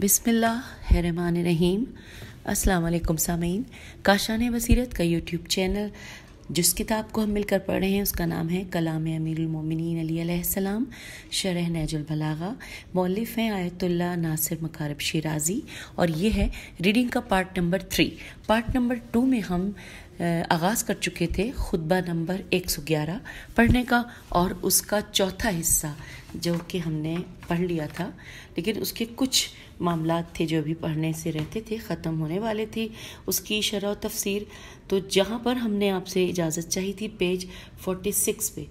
बिसमीम असलकुम सामीन काशान बसीरत का यूट्यूब चैनल जिस किताब को हम मिलकर पढ़ रहे हैं उसका नाम है कलाम अमीरमिन अलीसम शरह नजुलबलागा मौलिफ हैं आयतुल्ला नासिर मकारब शिराजी और ये है रीडिंग का part number three part number two में हम आगाज़ कर चुके थे खुतबा नंबर 111 पढ़ने का और उसका चौथा हिस्सा जो कि हमने पढ़ लिया था लेकिन उसके कुछ मामला थे जो अभी पढ़ने से रहते थे ख़त्म होने वाले थे उसकी शरह तफसीर तो जहाँ पर हमने आपसे इजाज़त चाही थी पेज 46 पे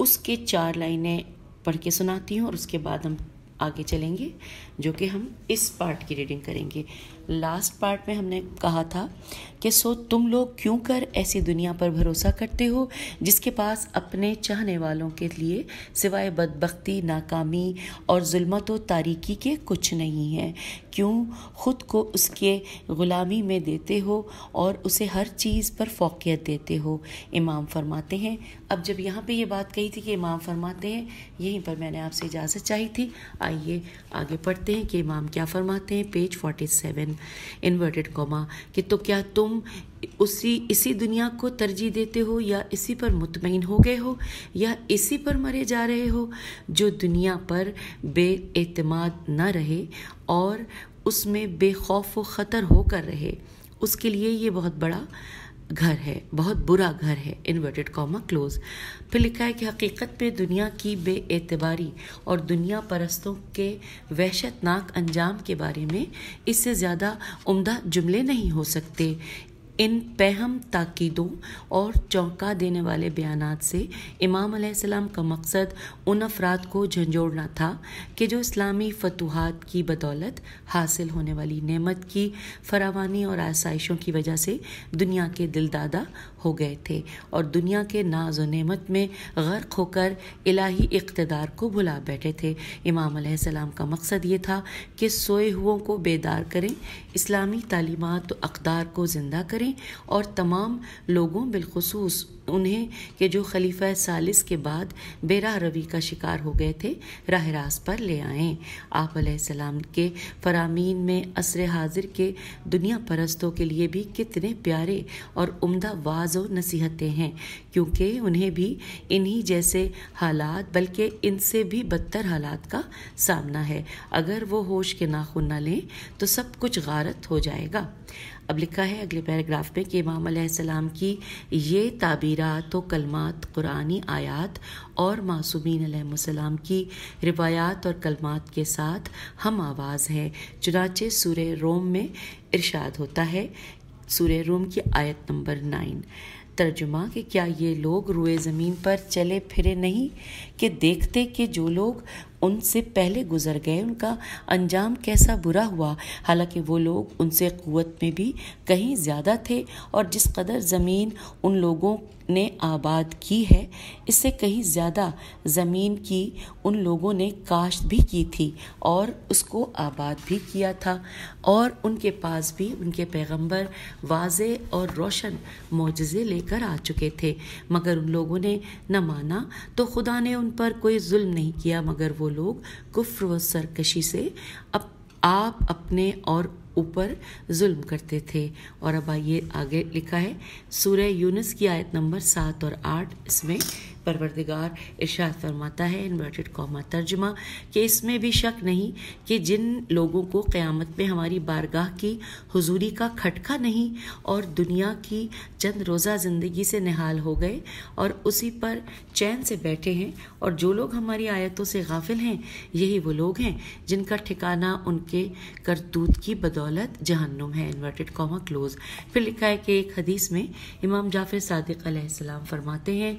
उसके चार लाइनें पढ़ के सुनाती हूँ और उसके बाद हम आगे चलेंगे जो कि हम इस पार्ट की रीडिंग करेंगे लास्ट पार्ट में हमने कहा था कि सो तुम लोग क्यों कर ऐसी दुनिया पर भरोसा करते हो जिसके पास अपने चाहने वालों के लिए सिवाय बदबख्ती नाकामी और जुल्मत व तारीकी के कुछ नहीं है क्यों ख़ुद को उसके ग़ुलामी में देते हो और उसे हर चीज़ पर फोकियत देते हो इमाम फरमाते हैं अब जब यहाँ पे ये बात कही थी कि इमाम फरमाते हैं यहीं पर मैंने आपसे इजाज़त चाही थी आइए आगे पढ़ते पढ़ते हैं कि इमाम क्या फरमाते हैं page forty seven inverted comma कि तो क्या तुम उसी इसी दुनिया को तरजीह देते हो या इसी पर मुतमिन हो गए हो या इसी पर मरे जा रहे हो जो दुनिया पर बेअतमाद न रहे और उसमें बेखौफ व ख़तर होकर रहे उसके लिए ये बहुत बड़ा घर है बहुत बुरा घर है इन्वर्टेड कॉमा क्लोज फिर लिखा है कि हकीकत में दुनिया की बेएतबारी और दुनिया परस्तों के वहशतनाक अंजाम के बारे में इससे ज़्यादा उम्दा जुमले नहीं हो सकते इन पहम ताकीदों और चौंका देने वाले बयान से इमाम अलैहिस्सलाम का मकसद उन अफराद को झंझोड़ना था कि जो इस्लामी फतुहात की बदौलत हासिल होने वाली नेमत की फरावानी और आसाइशों की वजह से दुनिया के दिलदादा हो गए थे और दुनिया के नाज नमत में गर्क होकर इलाही इकतदार को भुला बैठे थे इमाम सलाम का मकसद ये था कि सोए हुओं को बेदार करें इस्लामी तालीमत अकदार को ज़िंदा करें और तमाम लोगों बिलखसूस उन्हें कि जो खलीफा सालिस के बाद बेरा रवी का शिकार हो गए थे राह रास पर ले आए आप सलाम के फरामीन में असर हाजिर के दुनिया परस्तों के लिए भी कितने प्यारे और उम्दा वाज वाज़ो नसीहतें हैं क्योंकि उन्हें भी इन्हीं जैसे हालात बल्कि इनसे भी बदतर हालात का सामना है अगर वो होश के नाखून ना लें तो सब कुछ गारत हो जाएगा अब लिखा है अगले पैराग्राफ में कि इमाम सलाम की ये ताबीरत व कलमात कुरानी आयात और मासूमिन की रिवायात और कलमात के साथ हम आवाज़ हैं चुनाचे सूर रोम में इरशाद होता है सूर्य रोम की आयत नंबर नाइन तर्जुमा कि क्या ये लोग रुए ज़मीन पर चले फिरे नहीं कि देखते कि जो लोग उनसे पहले गुजर गए उनका अंजाम कैसा बुरा हुआ हालांकि वो लोग उनसे क़वत में भी कहीं ज़्यादा थे और जिस कदर ज़मीन उन लोगों ने आबाद की है इससे कहीं ज़्यादा ज़मीन की उन लोगों ने काश्त भी की थी और उसको आबाद भी किया था और उनके पास भी उनके पैगंबर वाजे और रोशन मोजे लेकर आ चुके थे मगर उन लोगों ने न माना तो खुदा ने उन पर कोई जुल्म नहीं किया मगर वो लोग कुफ्र व सरकशी से अप, आप अपने और ऊपर जुल्म करते थे और अब आइए आगे लिखा है सूर्य यूनस की आयत नंबर सात और आठ इसमें परवरदिगार इर्शाद फरमाता है इन्वर्टेड कौमा तर्जमा कि इसमें भी शक नहीं कि जिन लोगों को क़्यामत में हमारी बारगाह की हुजूरी का खटका नहीं और दुनिया की चंद रोज़ा ज़िंदगी से निहाल हो गए और उसी पर चैन से बैठे हैं और जो लोग हमारी आयतों से गाफिल हैं यही वो लोग हैं जिनका ठिकाना उनके करतूत की बदौलत जहन्नुम है इन्वर्टेड कॉमा क्लोज फिर लिखा है कि एक हदीस में इमाम जाफिर सादिक सलाम फरमाते हैं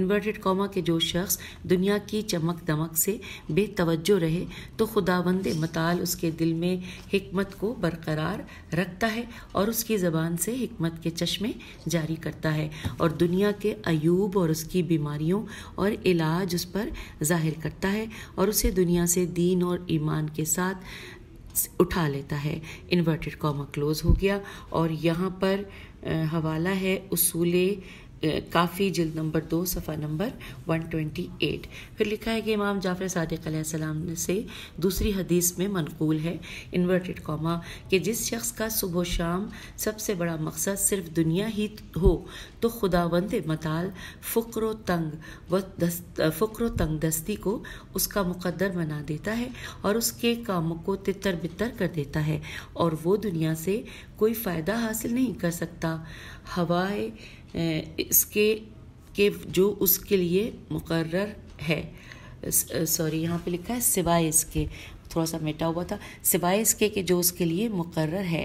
इन्वर्टेड कॉमा के जो शख्स दुनिया की चमक दमक से बेतवजो रहे तो खुदाबंद मताल उसके दिल में हमत को बरकरार रखता है और उसकी ज़बान से हमत के चश्मे जारी करता है और दुनिया के अयूब और उसकी बीमारियों और इलाज उस पर जाहिर करता है और उसे दुनिया से दीन और ईमान के साथ उठा लेता है इन्वर्टेड कॉमा क्लोज हो गया और यहाँ पर हवाला है उसूल काफ़ी जल्द नंबर दो सफ़ा नंबर 128 फिर लिखा है कि इमाम जाफ़र सदक़ से दूसरी हदीस में मनकूल है इन्वर्टेड कॉमा कि जिस शख्स का सुबह शाम सबसे बड़ा मकसद सिर्फ दुनिया ही हो तो खुदावंद मताल फ़्र तंग व फ़्र तंग दस्ती को उसका मुकदर बना देता है और उसके कामों को तितर बितर कर देता है और वो दुनिया से कोई फ़ायदा हासिल नहीं कर सकता हवाए इसके के जो उसके लिए मुकर है सॉरी यहाँ पे लिखा है सिवाय इसके थोड़ा सा मेटा हुआ था सिवाय इसके कि जो उसके लिए मुकर है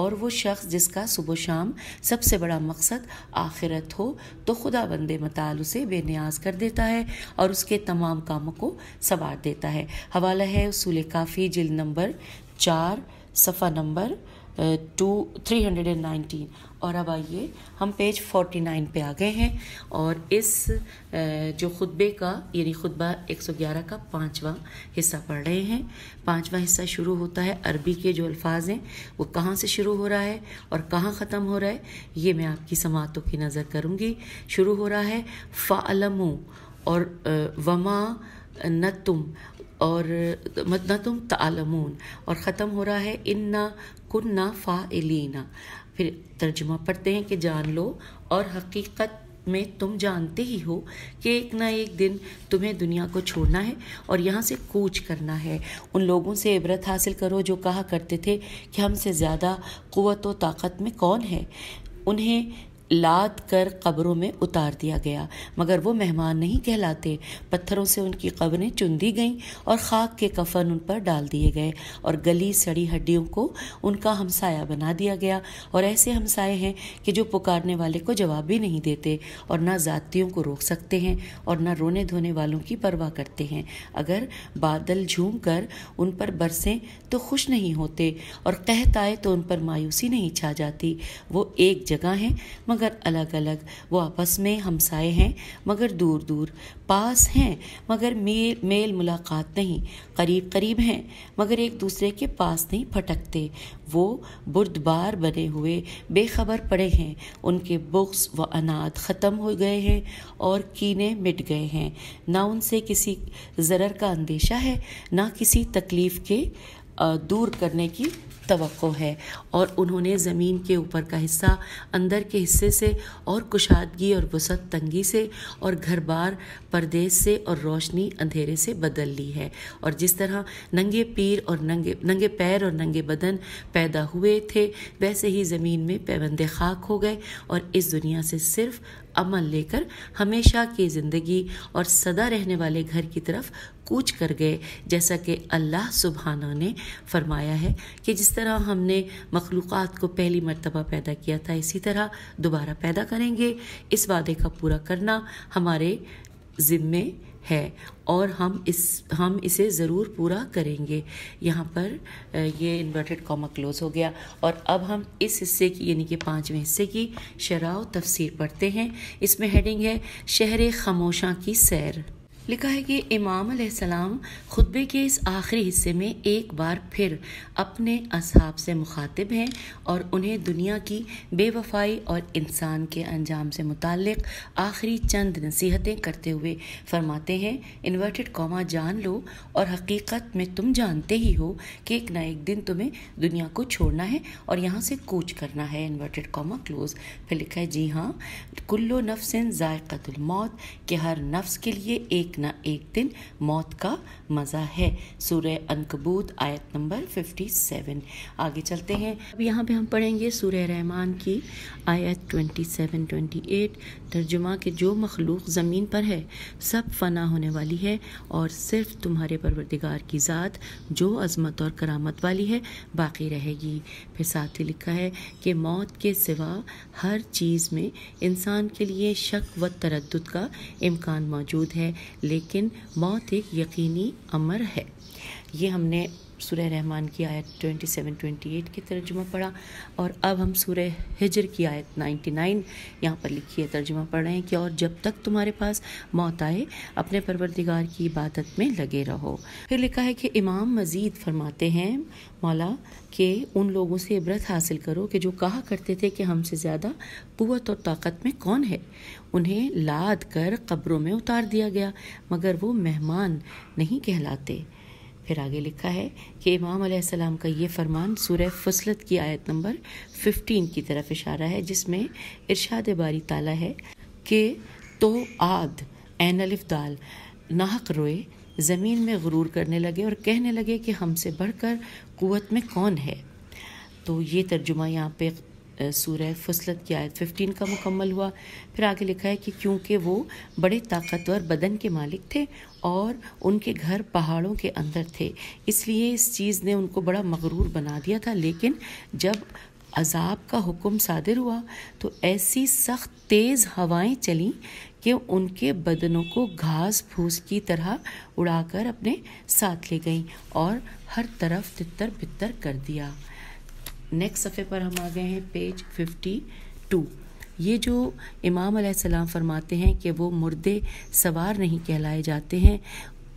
और वो शख्स जिसका सुबह शाम सबसे बड़ा मकसद आखिरत हो तो खुदा बंद मताल उसे बेनियाज कर देता है और उसके तमाम कामों को संवार देता है हवाला है उसूल काफ़ी जिल नंबर चार सफ़ा number two three hundred and nineteen और अब आइए हम पेज फोर्टी नाइन पर आ गए हैं और इस जो खुतबे का यानी खुतबा एक सौ ग्यारह का पाँचवा हिस्सा पढ़ रहे हैं पाँचवा हिस्सा शुरू होता है अरबी के जो अल्फाज हैं वो कहाँ से शुरू हो रहा है और कहाँ ख़त्म हो रहा है ये मैं आपकी समातों की नज़र करूँगी शुरू हो रहा है फ़ालमू और वमा न तुम और तुम तालमून और ख़त्म हो रहा है इन्ना कुन्ना एलिना फिर तर्जुमा पढ़ते हैं कि जान लो और हकीकत में तुम जानते ही हो कि एक ना एक दिन तुम्हें दुनिया को छोड़ना है और यहाँ से कूच करना है उन लोगों से इबरत हासिल करो जो कहा करते थे कि हमसे ज़्यादा क़वत व ताकत में कौन है उन्हें लाद कर कब्रों में उतार दिया गया मगर वो मेहमान नहीं कहलाते पत्थरों से उनकी कब्रें दी गईं और खाक के कफन उन पर डाल दिए गए और गली सड़ी हड्डियों को उनका हमसाया बना दिया गया और ऐसे हमसाए हैं कि जो पुकारने वाले को जवाब भी नहीं देते और ना जातियों को रोक सकते हैं और ना रोने धोने वालों की परवाह करते हैं अगर बादल झूम कर उन पर बरसें तो खुश नहीं होते और कहत आए तो उन पर मायूसी नहीं छा जाती वो एक जगह हैं मगर अलग अलग वो आपस में हमसाए हैं मगर दूर दूर पास हैं मगर मेल मेल मुलाकात नहीं करीब करीब हैं मगर एक दूसरे के पास नहीं फटकते वो बुरदबार बने हुए बेखबर पड़े हैं उनके बुक्स व अनाथ ख़त्म हो गए हैं और कीने मिट गए हैं ना उनसे किसी ज़रर का अंदेशा है ना किसी तकलीफ़ के दूर करने की तो है और उन्होंने ज़मीन के ऊपर का हिस्सा अंदर के हिस्से से और कुशादगी और वसत तंगी से और घर बार परदेस से और रोशनी अंधेरे से बदल ली है और जिस तरह नंगे पीर और नंगे नंगे पैर और नंगे बदन पैदा हुए थे वैसे ही ज़मीन में पैबंद खाक हो गए और इस दुनिया से सिर्फ अमल लेकर हमेशा की ज़िंदगी और सदा रहने वाले घर की तरफ कूच कर गए जैसा कि अल्लाह सुबहाना ने फरमाया है कि जिस तरह हमने मखलूक़ को पहली मरतबा पैदा किया था इसी तरह दोबारा पैदा करेंगे इस वादे का पूरा करना हमारे ज़िम्मे है और हम इस हम इसे ज़रूर पूरा करेंगे यहाँ पर ये इन्वर्टेड कॉमा क्लोज हो गया और अब हम इस हिस्से की यानी कि पाँचवें हिस्से की शराव तफसीर पढ़ते हैं इसमें हेडिंग है शहर खामोशा की सैर लिखा है कि इमाम सलाम खुतबे के इस आखिरी हिस्से में एक बार फिर अपने असहाब से मुखातिब हैं और उन्हें दुनिया की बेवफाई और इंसान के अंजाम से मुतक़ आखिरी चंद नसीहतें करते हुए फरमाते हैं इन्वर्टेड कॉमा जान लो और हकीकत में तुम जानते ही हो कि एक ना एक दिन तुम्हें दुनिया को छोड़ना है और यहाँ से कूच करना है इन्वर्टेड कॉमा क्लोज फिर लिखा है जी हाँ कुल्लो नफ्सिन ज़ायक़तुल मौत के हर नफ्स के लिए एक एक ना एक दिन मौत का मज़ा है सूर्य अनकबूत आयत नंबर 57 आगे चलते हैं अब यहाँ पे हम पढ़ेंगे सूर्य रहमान की आयत 27, 28 तर्जुमा के जो मखलूक ज़मीन पर है सब फना होने वाली है और सिर्फ तुम्हारे परवरदिगार की ज़ात जो अजमत और करामत वाली है बाकी रहेगी फिर साथ ही लिखा है कि मौत के सिवा हर चीज़ में इंसान के लिए शक व तरद का इम्कान मौजूद है लेकिन मौत एक यकीनी अमर है ये हमने सूर्य रहमान की आयत 27-28 की तर्जुमा पढ़ा और अब हम सूर्य हिजर की आयत 99 यहाँ पर लिखी है तर्जुमा पढ़ रहे हैं कि और जब तक तुम्हारे पास मौत आए अपने परवरदिगार की इबादत में लगे रहो फिर लिखा है कि इमाम मजीद फरमाते हैं मौला के उन लोगों से इबरत हासिल करो कि जो कहा करते थे कि हमसे ज़्यादा क़वत और ताकत में कौन है उन्हें लाद कर कब्रों में उतार दिया गया मगर वो मेहमान नहीं कहलाते फिर आगे लिखा है कि इमाम अलैहिस्सलाम का ये फरमान सूर्य फसलत की आयत नंबर 15 की तरफ इशारा है जिसमें इरशाद बारी ताला है कि तो आद एन अलिफ दाल नाहक रोए ज़मीन में गुरूर करने लगे और कहने लगे कि हमसे बढ़कर कुत में कौन है तो ये तर्जुमा यहाँ पे सूरह फसलत की आयत 15 का मुकम्मल हुआ फिर आगे लिखा है कि क्योंकि वो बड़े ताकतवर बदन के मालिक थे और उनके घर पहाड़ों के अंदर थे इसलिए इस चीज़ ने उनको बड़ा मगरूर बना दिया था लेकिन जब अजाब का हुक्म सादिर हुआ तो ऐसी सख्त तेज़ हवाएं चलीं कि उनके बदनों को घास फूस की तरह उड़ाकर अपने साथ ले गईं और हर तरफ तितर बितर कर दिया नेक्स्ट सफ़े पर हम आ गए हैं पेज फिफ्टी टू ये जो इमाम सलाम फरमाते हैं कि वो मुर्दे सवार नहीं कहलाए जाते हैं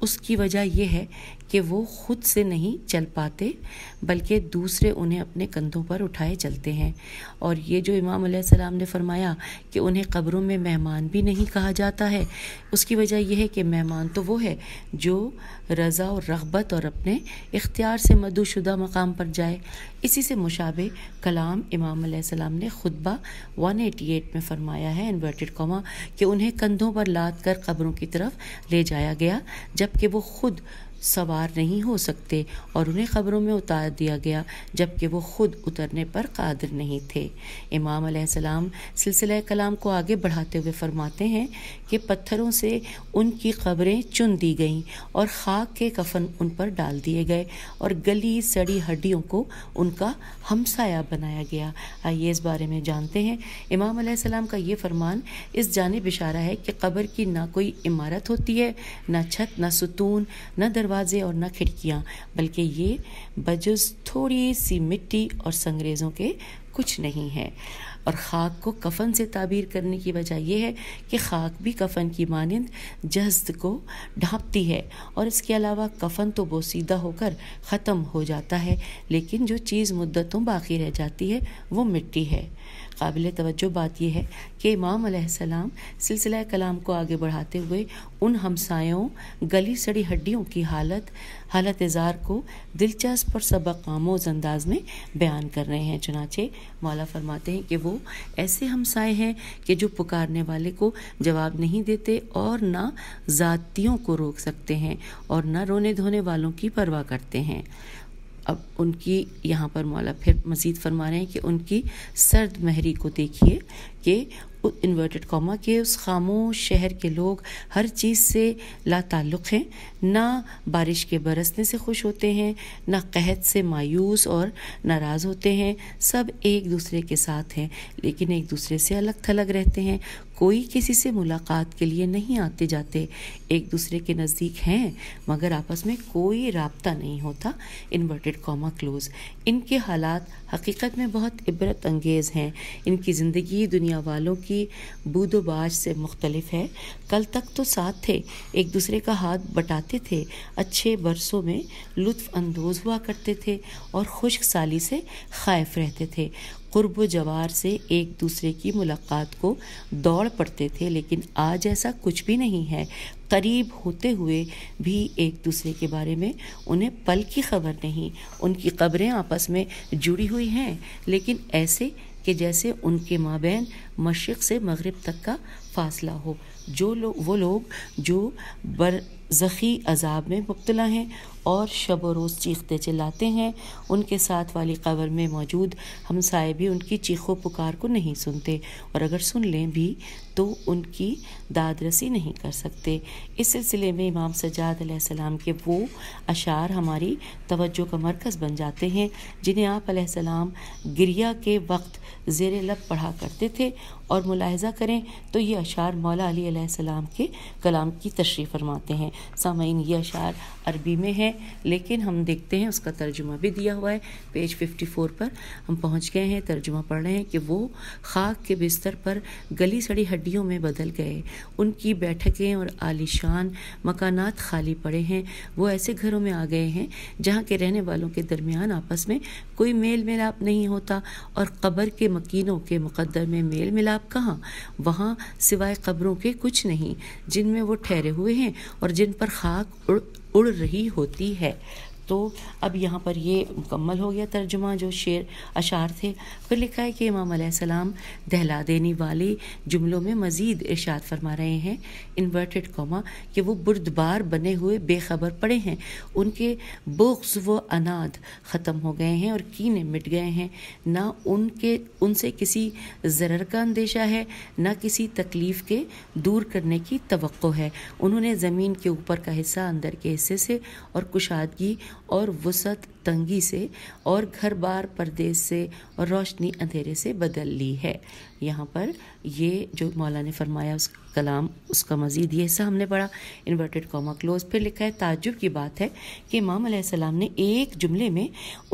उसकी वजह यह है कि वो खुद से नहीं चल पाते बल्कि दूसरे उन्हें अपने कंधों पर उठाए चलते हैं और ये जो इमाम सलाम ने फरमाया कि उन्हें कब्रों में मेहमान भी नहीं कहा जाता है उसकी वजह यह है कि मेहमान तो वो है जो रज़ा और रगबत और अपने इख्तियार से मदुशुदा मकाम पर जाए इसी से मुशाबे कलाम इमाम सलाम ने खुतबा 188 में फरमाया है इन्वर्टेड कॉमा कि उन्हें कंधों पर लाद कर कब्रों की तरफ ले जाया गया जबकि वो खुद सवार नहीं हो सकते और उन्हें ख़बरों में उतार दिया गया जबकि वो खुद उतरने पर कादर नहीं थे इमाम अलैहिस्सलाम सिलसिला कलाम को आगे बढ़ाते हुए फरमाते हैं कि पत्थरों से उनकी खबरें चुन दी गईं और खाक के कफन उन पर डाल दिए गए और गली सड़ी हड्डियों को उनका हमसाया बनाया गया आइए इस बारे में जानते हैं इमाम अलैहिस्सलाम का ये फरमान इस जानब इशारा है कि कब्र की ना कोई इमारत होती है ना छत ना सुतून ना दर दरवाजे और न खिड़कियाँ बल्कि ये बजस थोड़ी सी मिट्टी और संग्रेज़ों के कुछ नहीं है और ख़ाक को कफन से ताबीर करने की वजह यह है कि ख़ाक भी कफन की मानंद जज्द को ढांपती है और इसके अलावा कफन तो बोसीदा होकर ख़त्म हो जाता है लेकिन जो चीज़ मुद्दतों बाकी रह जाती है वो मिट्टी है काबिल तवज्जो बात यह है कि इमाम सलाम सिलसिला कलाम को आगे बढ़ाते हुए उन हमसायों गली सड़ी हड्डियों की हालत हालत इज़ार को दिलचस्प और सबक आमोज अंदाज में बयान कर रहे हैं चुनाचे मौला फरमाते हैं कि वो ऐसे हमसाए हैं कि जो पुकारने वाले को जवाब नहीं देते और ना ज़ातियों को रोक सकते हैं और ना रोने धोने वालों की परवाह करते हैं अब उनकी यहाँ पर मौला फिर मज़ीद फरमा रहे हैं कि उनकी सर्द महरी को देखिए के इन्वर्टेड कॉमा के उस खामोश शहर के लोग हर चीज़ से लाताल्लुक़ हैं ना बारिश के बरसने से खुश होते हैं ना कहत से मायूस और नाराज़ होते हैं सब एक दूसरे के साथ हैं लेकिन एक दूसरे से अलग थलग रहते हैं कोई किसी से मुलाकात के लिए नहीं आते जाते एक दूसरे के नज़दीक हैं मगर आपस में कोई रबता नहीं होता इन्वर्टेड कॉमा क्लोज इनके हालात हकीकत में बहुत इबरत अंगेज़ हैं इनकी ज़िंदगी दुनिया दुनिया वालों की बूदोबाज से मुख्तलिफ है कल तक तो साथ थे एक दूसरे का हाथ बटाते थे अच्छे बरसों में अंदोज हुआ करते थे और खुश्क साली से खाइफ रहते थे कुर्ब जवार से एक दूसरे की मुलाकात को दौड़ पड़ते थे लेकिन आज ऐसा कुछ भी नहीं है करीब होते हुए भी एक दूसरे के बारे में उन्हें पल की खबर नहीं उनकी खबरें आपस में जुड़ी हुई हैं लेकिन ऐसे कि जैसे उनके माबेन मशरक़ से मगरब तक का फासला हो जो लोग वो लोग जो बर ज़ख़ी अजाब में मुबतला हैं और शब व रोज़ चीखते चिल्लाते हैं उनके साथ वाली कबर में मौजूद हमसाए भी उनकी चीखों पुकार को नहीं सुनते और अगर सुन लें भी तो उनकी दादरसी नहीं कर सकते इस सिलसिले में इमाम सजाद के वो अशार हमारी तवज्जो का मरकज़ बन जाते हैं जिन्हें आप सलाम गिरिया के वक्त जेर लब पढ़ा करते थे और मुलाहजा करें तो ये अशार मौला अली के कलाम की तशरी फरमाते हैं सामीन यह अशार अरबी में है लेकिन हम देखते हैं उसका तर्जुमा भी दिया हुआ है पेज 54 पर हम पहुंच गए हैं तर्जुमा पढ़ रहे हैं कि वो खाक के बिस्तर पर गली सड़ी हड्डियों में बदल गए उनकी बैठकें और आलिशान मकानात खाली पड़े हैं वो ऐसे घरों में आ गए हैं जहाँ के रहने वालों के दरमियान आपस में कोई मेल मिलाप नहीं होता और कब्र के मकीनों के मुकदर में मेल मिलाप कहाँ वहाँ सिवाय कब्रों के कुछ नहीं जिनमें वो ठहरे हुए हैं और जिन जिन पर खाक उड़ उड़ रही होती है तो अब यहाँ पर ये मुकम्मल हो गया तर्जुमा जो शेर अशार थे फिर लिखा है कि इमाम सलाम दहला देने वाले जुमलों में मज़ीद इर्शाद फरमा रहे हैं इन्वर्टेड कॉमा कि वो बुरदबार बने हुए बेखबर पड़े हैं उनके बोक्स व अनाद ख़त्म हो गए हैं और कीने मिट गए हैं ना उनके उनसे किसी जरर का अंदेशा है ना किसी तकलीफ़ के दूर करने की तो है उन्होंने ज़मीन के ऊपर का हिस्सा अंदर के हिस्से से और कुशादगी और वसत तंगी से और घर बार परदेश से और रोशनी अंधेरे से बदल ली है यहाँ पर ये जो मौला ने फरमाया उस कलाम उसका मज़ीद ये हिस्सा हमने पढ़ा इन्वर्टेड कॉमा क्लोज फिर लिखा है ताजुब की बात है कि इमाम सलाम ने एक जुमले में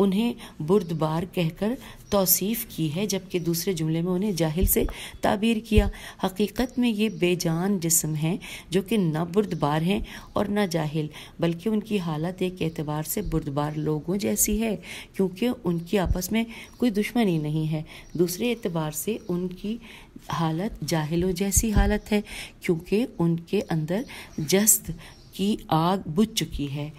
उन्हें बुरदबार कहकर तोसीफ़ की है जबकि दूसरे जुमले में उन्हें जाहिल से ताबीर किया हकीकत में ये बेजान जिस्म हैं जो कि ना बुरदबार हैं और ना जाहिल बल्कि उनकी हालत एक एतबार से बुरदबार लोगों जैसी है क्योंकि उनकी आपस में कोई दुश्मनी नहीं है दूसरे एतबार से उनकी हालत जाहिलों जैसी हालत है क्योंकि उनके अंदर जस्त की आग बुझ चुकी है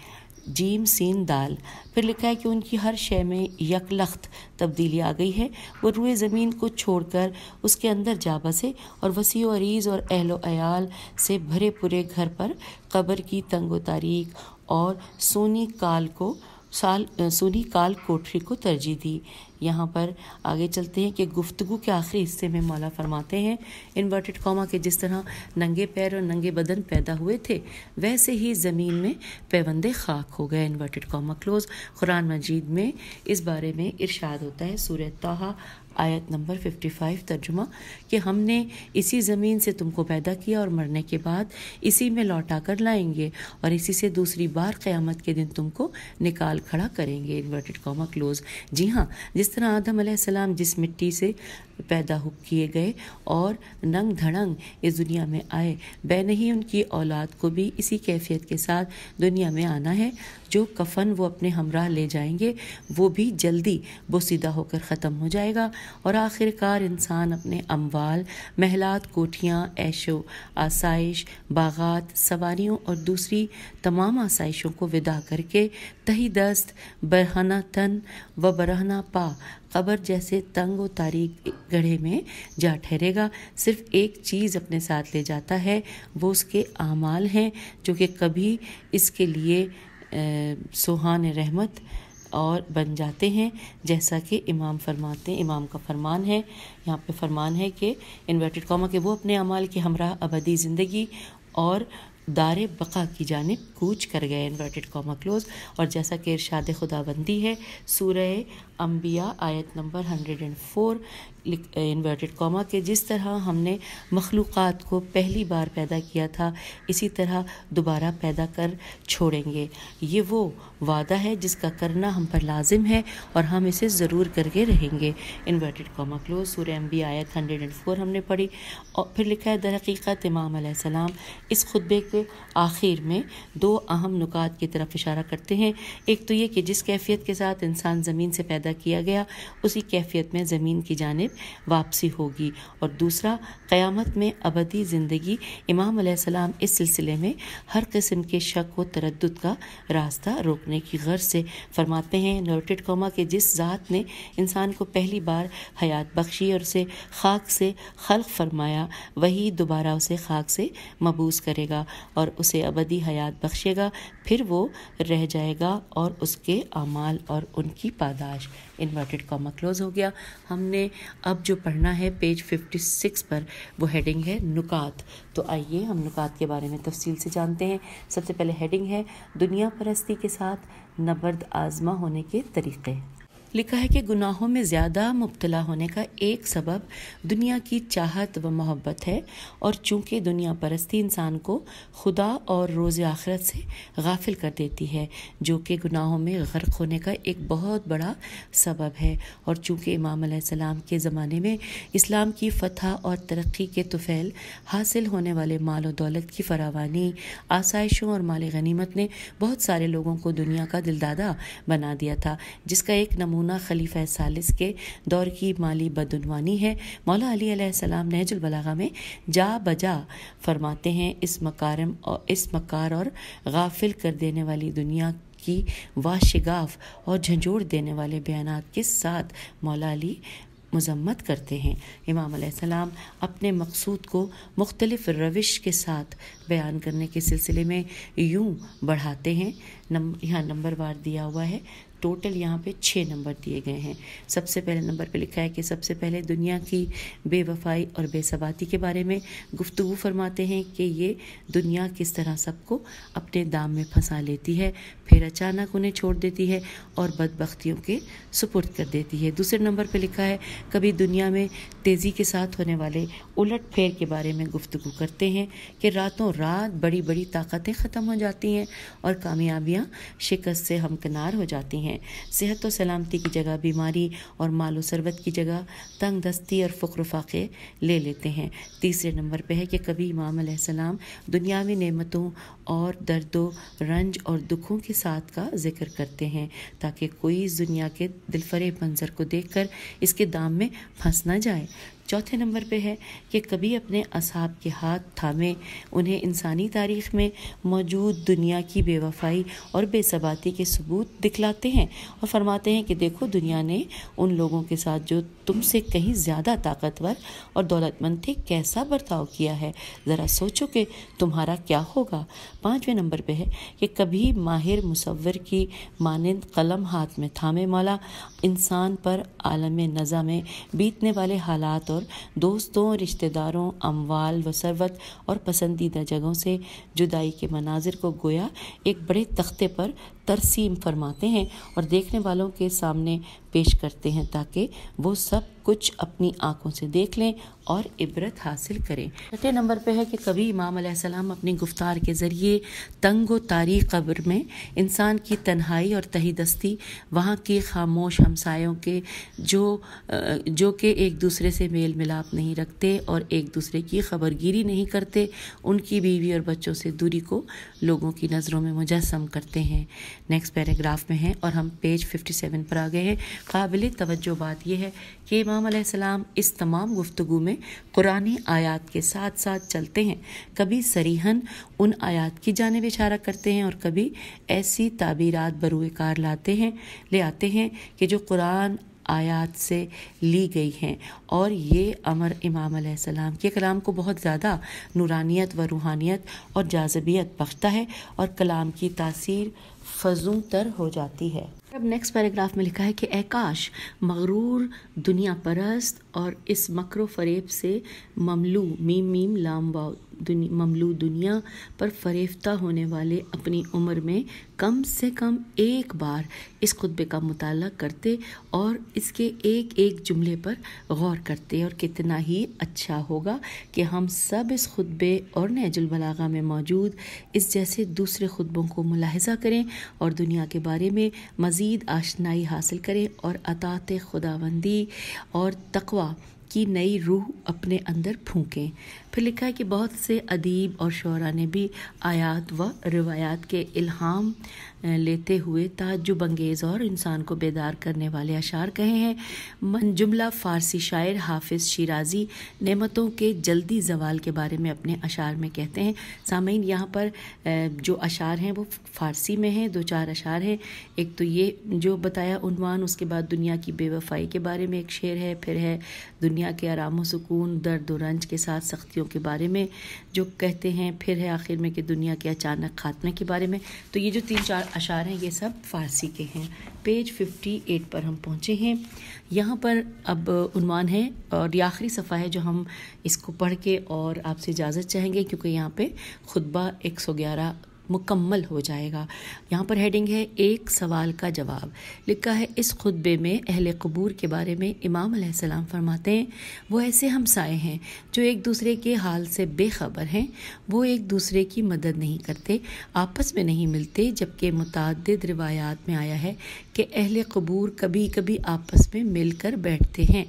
जीम सीन दाल फिर लिखा है कि उनकी हर शय में यकलख्त तब्दीली आ गई है वो रुए ज़मीन को छोड़कर उसके अंदर जा बसे और वसी अरीज़ और अहलो अयाल से भरे पूरे घर पर कब्र की तंगो तारीख और सोनी काल को साल सुनी काल कोठरी को तरजीह दी यहाँ पर आगे चलते हैं कि गुफ्तगु के आखिरी हिस्से में मौला फरमाते हैं इन्वर्टेड कॉमा के जिस तरह नंगे पैर और नंगे बदन पैदा हुए थे वैसे ही ज़मीन में पैबंदे खाक हो गए inverted comma close Quran Majeed में इस बारे में इरशाद होता है सूर्य तहा आयत नंबर 55 तर्जुमा कि हमने इसी ज़मीन से तुमको पैदा किया और मरने के बाद इसी में लौटा कर लाएंगे और इसी से दूसरी बार क़्यामत के दिन तुमको निकाल खड़ा करेंगे इन्वर्टेड कॉमा क्लोज जी हाँ जिस तरह आदम सलाम जिस मिट्टी से पैदा किए गए और नंग धड़ंग इस दुनिया में आए बैन ही उनकी औलाद को भी इसी कैफियत के साथ दुनिया में आना है जो कफन वो अपने हमरा ले जाएंगे वो भी जल्दी बोसीदा होकर ख़त्म हो जाएगा और आखिरकार इंसान अपने अमवाल महलात कोठियाँ ऐशो आसाइश बागात सवारियों और दूसरी तमाम आसाइशों को विदा करके तही दस्त बरहना तन व बरहना पा कब्र जैसे तंग व तारीख गढ़े में जा ठहरेगा सिर्फ एक चीज़ अपने साथ ले जाता है वो उसके आमाल हैं जो कि कभी इसके लिए सुहान रहमत और बन जाते हैं जैसा कि इमाम फरमाते हैं इमाम का फरमान है यहाँ पे फरमान है कि इन्वर्टेड कॉमा के वो अपने अमाल के हमरा अबदी ज़िंदगी और दार बका की जानब कूच कर गए इन्वर्टेड कॉमा क्लोज और जैसा कि इरशाद खुदाबंदी है सूरह अम्बिया आयत नंबर 104 इन्वर्टेड कॉमा के जिस तरह हमने मखलूक़ को पहली बार पैदा किया था इसी तरह दोबारा पैदा कर छोड़ेंगे ये वो वादा है जिसका करना हम पर लाजिम है और हम इसे ज़रूर करके रहेंगे इन्वर्टेड कॉमा क्लोज सूर अम्बी आयत 104 हमने पढ़ी और फिर लिखा है दरक़ीक़त इमाम सलाम इस खुतबे के आखिर में दो अहम नुकात की तरफ इशारा करते हैं एक तो ये कि जिस कैफियत के साथ इंसान ज़मीन से पैदा अदा किया गया उसी कैफियत में ज़मीन की जानब वापसी होगी और दूसरा क़यामत में अबदी ज़िंदगी इमाम सलाम इस सिलसिले में हर किस्म के शक व तरद का रास्ता रोकने की गर्ज से फरमाते हैं नोटेड कौमा के जिस ज़ात ने इंसान को पहली बार हयात बख्शी और उसे खाक से खल्क फरमाया वही दोबारा उसे खाक से मबूस करेगा और उसे अबदी हयात बख्शेगा फिर वो रह जाएगा और उसके अमाल और उनकी पादाश इन्वर्टेड कॉमा क्लोज हो गया हमने अब जो पढ़ना है पेज 56 पर वो हेडिंग है नुकात तो आइए हम नुकात के बारे में तफसील से जानते हैं सबसे पहले हेडिंग है दुनिया परस्ती के साथ नबर्द आजमा होने के तरीक़े लिखा है कि गुनाहों में ज़्यादा मुबतला होने का एक सबब दुनिया की चाहत व मोहब्बत है और चूँकि दुनिया परस्ती इंसान को खुदा और रोज़ आखरत से गाफिल कर देती है जो कि गुनाहों में गर्क होने का एक बहुत बड़ा सबब है और चूँकि इमाम सलाम के ज़माने में इस्लाम की फतह और तरक्की के तुफैल हासिल होने वाले माल व दौलत की फरावानी आसाइशों और माल गनीमत ने बहुत सारे लोगों को दुनिया का दिलदादा बना दिया था जिसका एक नमूना होना खलीफा सालिस के दौर की माली बदनवानी है मौला अली नहजुल बलागा में जा बजा फरमाते हैं इस मकारम और इस मकार और गाफिल कर देने वाली दुनिया की वाशिगाफ और झंझोड़ देने वाले बयान के साथ मौला अली मजम्मत करते हैं इमाम सलाम अपने मकसूद को मुख्तलिफ रविश के साथ बयान करने के सिलसिले में यूँ बढ़ाते हैं नम यहाँ नंबर वार दिया हुआ है टोटल यहाँ पे छः नंबर दिए गए हैं सबसे पहले नंबर पे लिखा है कि सबसे पहले दुनिया की बेवफाई और बेसबाती के बारे में गुफ्तु फरमाते हैं कि ये दुनिया किस तरह सबको अपने दाम में फंसा लेती है फिर अचानक उन्हें छोड़ देती है और बदबख्तियों के सुपुर्द कर देती है दूसरे नंबर पर लिखा है कभी दुनिया में तेज़ी के साथ होने वाले उलट फेर के बारे में गुफ्तु करते हैं कि रातों रात बड़ी बड़ी ताकतें ख़त्म हो जाती हैं और कामयाबियाँ शिकस्त से हमकनार हो जाती हैं हैं सेहत और सलामती की जगह बीमारी और माल सरबत की जगह तंग दस्ती और फ़्र फाक़े ले लेते हैं तीसरे नंबर पर है कि कभी इमाम सलाम दुनियावी नमतों और व रंज और दुखों के साथ का जिक्र करते हैं ताकि कोई इस दुनिया के दिलफरे मंजर को देख कर इसके दाम में फंस ना जाए चौथे नंबर पे है कि कभी अपने असाब के हाथ थामे उन्हें इंसानी तारीख में मौजूद दुनिया की बेवफाई और बेसबाती के सबूत दिखलाते हैं और फरमाते हैं कि देखो दुनिया ने उन लोगों के साथ जो तुमसे कहीं ज़्यादा ताकतवर और दौलतमंद थे कैसा बर्ताव किया है ज़रा सोचो कि तुम्हारा क्या होगा पाँचवें नंबर पे है कि कभी माहिर मुसवर की मानंद कलम हाथ में थामे मौला इंसान पर आलम नज़ा में बीतने वाले हालात और दोस्तों रिश्तेदारों अमवाल व सरवत और पसंदीदा जगहों से जुदाई के मनाजिर को गोया एक बड़े तख्ते पर तरसीम फरमाते हैं और देखने वालों के सामने पेश करते हैं ताकि वो सब कुछ अपनी आंखों से देख लें और इबरत हासिल करें छठे नंबर पे है कि कभी इमाम सलाम अपनी गुफ्तार के ज़रिए तंग व तारी कब्र में इंसान की तन्हाई और दस्ती वहाँ के खामोश हमसायों के जो जो कि एक दूसरे से मेल मिलाप नहीं रखते और एक दूसरे की खबरगिरी नहीं करते उनकी बीवी और बच्चों से दूरी को लोगों की नज़रों में मुजस्म करते हैं नेक्स्ट पैराग्राफ में हैं और हम पेज 57 पर आ गए हैं काबिल तवज्जो बात यह है कि इमाम सलाम इस तमाम गुफ्तु में कुरानी आयात के साथ साथ चलते हैं कभी सरीहन उन आयात की जानब इशारा करते हैं और कभी ऐसी ताबीरात बरूकार लाते हैं ले आते हैं कि जो कुरान आयात से ली गई हैं और ये अमर इमाम सलाम के कलाम को बहुत ज़्यादा नूरानियत व रूहानियत और जाजबियत बख्शता है और कलाम की तासीर फजूम तर हो जाती है अब नेक्स्ट पैराग्राफ में लिखा है कि आकाश मगरूर दुनिया परस्त और इस मकर फरेब से ममलू मीम मीम लाम वाव दुनि, ममलू दुनिया पर फरेफ्ता होने वाले अपनी उम्र में कम से कम एक बार इस खुतबे का मुताल करते और इसके एक एक जुमले पर गौर करते और कितना ही अच्छा होगा कि हम सब इस खुतबे और नजुलबलागा में मौजूद इस जैसे दूसरे खुतबों को मुलाहजा करें और दुनिया के बारे में मज़ीद आशनाई हासिल करें और अतात खुदाबंदी और तकवा की नई रूह अपने अंदर फूकें फिर लिखा है कि बहुत से अदीब और शरा ने भी आयात व रवायात के इल्हाम लेते हुए ताजुब अंगेज़ और इंसान को बेदार करने वाले अशार कहे हैं मंजुमला फ़ारसी शायर हाफिज़ शिराजी नेमतों के जल्दी जवाल के बारे में अपने अशार में कहते हैं सामीन यहाँ पर जो अशार हैं वो फ़ारसी में हैं दो चार अशार हैं एक तो ये जो बताया उनवान उसके बाद दुनिया की बेवफाई के बारे में एक शेर है फिर है दुनिया के आराम सुकून दर्द और रंज के साथ सख्ती चीज़ों के बारे में जो कहते हैं फिर है आखिर में कि दुनिया के अचानक खात्मे के बारे में तो ये जो तीन चार अशार हैं ये सब फ़ारसी के हैं पेज फिफ्टी एट पर हम पहुँचे हैं यहाँ पर अब उनवान है और ये आखिरी सफ़ा है जो हम इसको पढ़ के और आपसे इजाज़त चाहेंगे क्योंकि यहाँ पे खुतबा एक सौ ग्यारह मुकम्मल हो जाएगा यहाँ पर हेडिंग है एक सवाल का जवाब लिखा है इस खुतबे में अहल कबूर के बारे में इमाम सलाम फरमाते हैं वो ऐसे हमसाए हैं जो एक दूसरे के हाल से बेखबर हैं वो एक दूसरे की मदद नहीं करते आपस में नहीं मिलते जबकि मुतद रवायात में आया है कि अहल कबूर कभी कभी आपस में मिलकर बैठते हैं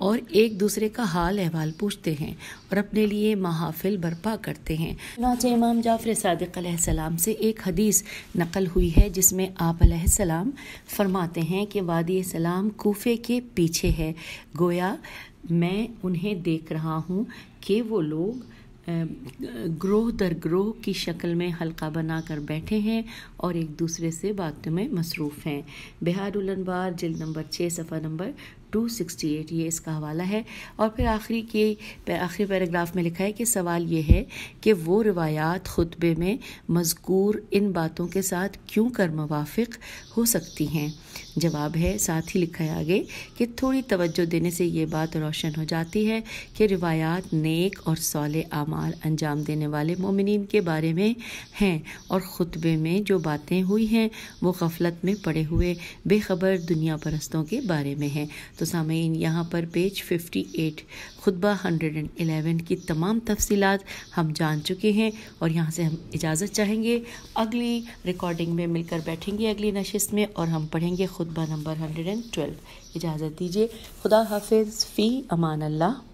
और एक दूसरे का हाल अहवाल पूछते हैं और अपने लिए महाफिल बर्पा करते हैं नाचे इमाम जाफर सदक सलाम से एक हदीस नकल हुई है जिसमें आप सलाम फरमाते हैं कि वादी सलाम कोफे के पीछे है गोया मैं उन्हें देख रहा हूँ कि वो लोग ग्रोह दर ग्रोह की शक्ल में हल्का बना कर बैठे हैं और एक दूसरे से बातों में मसरूफ़ हैं बिहार उलनबार जिल नंबर छः सफ़ा नंबर 268 ये इसका हवाला है और फिर आखिरी के आखिरी पैराग्राफ में लिखा है कि सवाल ये है कि वो रिवायात खुतबे में मजकूर इन बातों के साथ क्यों कर मुवाफ़ हो सकती हैं जवाब है साथ ही लिखा है आगे कि थोड़ी तवज्जो देने से ये बात रोशन हो जाती है कि रिवायात नेक और सौल आमाल अंजाम देने वाले मोमिन के बारे में हैं और ख़ुतबे में जो बातें हुई हैं वो गफलत में पड़े हुए बेखबर दुनिया परस्तों के बारे में हैं तो सामीन यहाँ पर पेज फिफ्टी एट खुतबा 111 की तमाम तफसीलात हम जान चुके हैं और यहाँ से हम इजाज़त चाहेंगे अगली रिकॉर्डिंग में मिलकर बैठेंगे अगली नशस्त में और हम पढ़ेंगे खुतबा नंबर 112 इजाज़त दीजिए खुदा हाफिज़ फ़ी अमान अल्लाह